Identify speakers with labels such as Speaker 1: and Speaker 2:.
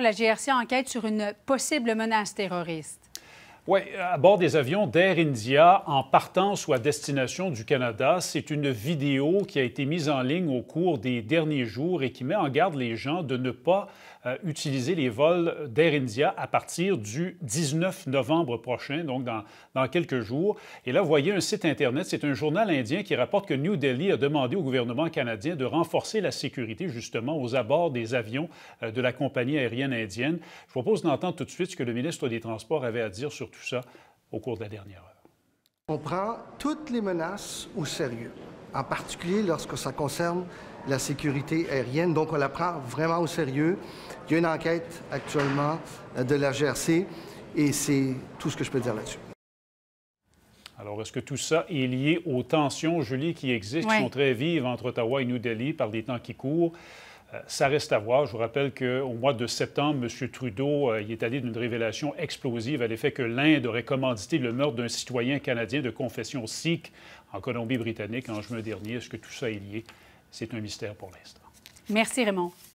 Speaker 1: La GRC enquête sur une possible menace terroriste. Oui, à bord des avions d'Air India en partance ou à destination du Canada, c'est une vidéo qui a été mise en ligne au cours des derniers jours et qui met en garde les gens de ne pas euh, utiliser les vols d'Air India à partir du 19 novembre prochain, donc dans, quelques jours. Et là, vous voyez un site Internet, c'est un journal indien qui rapporte que New Delhi a demandé au gouvernement canadien de renforcer la sécurité justement aux abords des avions euh, de la compagnie aérienne indienne. Je propose d'entendre tout de suite ce que le ministre des Transports avait à dire sur tout ça au cours de la dernière heure.
Speaker 2: On prend toutes les menaces au sérieux, en particulier lorsque ça concerne la sécurité aérienne. Donc, on la prend vraiment au sérieux. Il y a une enquête actuellement euh, de la GRC et c'est tout ce que je peux dire là-dessus.
Speaker 1: Alors, est-ce que tout ça est lié aux tensions, Julie, qui existent, qui sont très vives entre Ottawa et New Delhi par des temps qui courent? Euh, ça reste à voir. Je vous rappelle qu'au mois de septembre, M. Trudeau y euh, est allé d'une révélation explosive à l'effet que l'Inde aurait commandité le meurtre d'un citoyen canadien de confession sikh en Colombie-Britannique en juin dernier. Est-ce que tout ça est lié? C'est un mystère pour l'instant.
Speaker 2: Merci, Raymond.